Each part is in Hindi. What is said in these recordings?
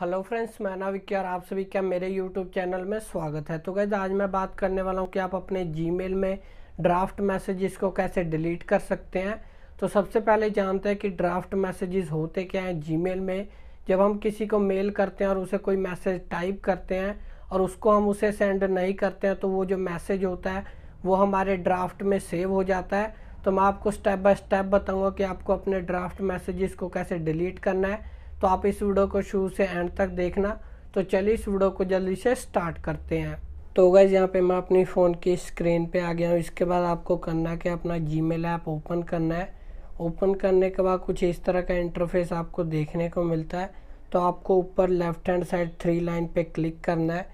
हेलो फ्रेंड्स मैं और आप सभी का मेरे यूट्यूब चैनल में स्वागत है तो गैस आज मैं बात करने वाला हूँ कि आप अपने जीमेल में ड्राफ्ट मैसेजेस को कैसे डिलीट कर सकते हैं तो सबसे पहले जानते हैं कि ड्राफ्ट मैसेजेस होते क्या हैं जीमेल में जब हम किसी को मेल करते हैं और उसे कोई मैसेज टाइप करते हैं और उसको हम उसे सेंड नहीं करते हैं तो वो जो मैसेज होता है वो हमारे ड्राफ्ट में सेव हो जाता है तो मैं आपको स्टेप बाय स्टेप बताऊँगा कि आपको अपने ड्राफ्ट मैसेजेस को कैसे डिलीट करना है तो आप इस वीडियो को शुरू से एंड तक देखना तो चलिए इस वीडियो को जल्दी से स्टार्ट करते हैं तो गैस यहाँ पे मैं अपनी फ़ोन की स्क्रीन पे आ गया हूँ इसके बाद आपको करना कि अपना मेल ऐप ओपन करना है ओपन करने के बाद कुछ इस तरह का इंटरफेस आपको देखने को मिलता है तो आपको ऊपर left hand side three line पे क्लिक करना है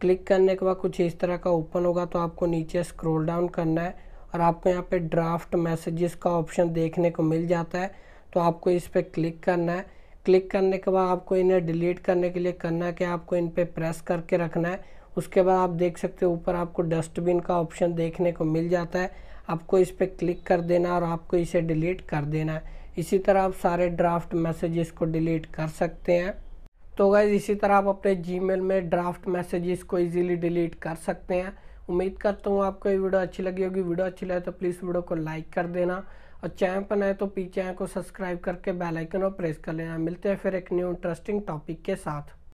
क्लिक करने के बाद कुछ इस तरह का ओपन होगा तो आपको नीचे स्क्रोल डाउन करना है और आपको यहाँ पर ड्राफ्ट मैसेज़ का ऑप्शन देखने को मिल जाता है तो आपको इस पर क्लिक करना है क्लिक करने के बाद आपको इन्हें डिलीट करने के लिए करना क्या आपको इन पर प्रेस करके रखना है उसके बाद आप देख सकते हो ऊपर आपको डस्टबिन का ऑप्शन देखने को मिल जाता है आपको इस पर क्लिक कर देना और आपको इसे डिलीट कर देना है इसी तरह आप सारे ड्राफ्ट मैसेजेस को डिलीट कर सकते हैं तो गाइज इसी तरह आप अपने जीमेल में ड्राफ्ट मैसेजेस को इजीली डिलीट कर सकते हैं उम्मीद करता हूँ आपको ये वीडियो अच्छी लगी होगी वीडियो अच्छी लगे तो प्लीज़ वीडियो को लाइक कर देना और चैनल पर नए तो पी चैनल को सब्सक्राइब करके बेल आइकन और प्रेस कर लेना मिलते हैं फिर एक न्यू इंटरेस्टिंग टॉपिक के साथ